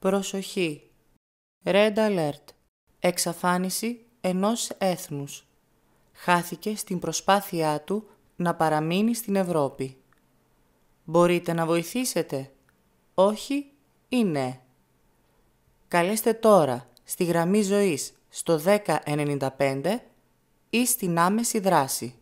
Προσοχή. Red Alert. Εξαφάνιση ενός έθνους. Χάθηκε στην προσπάθειά του να παραμείνει στην Ευρώπη. Μπορείτε να βοηθήσετε. Όχι ή ναι. Καλέστε τώρα στη γραμμή ζωής στο 1095 ή στην άμεση δράση.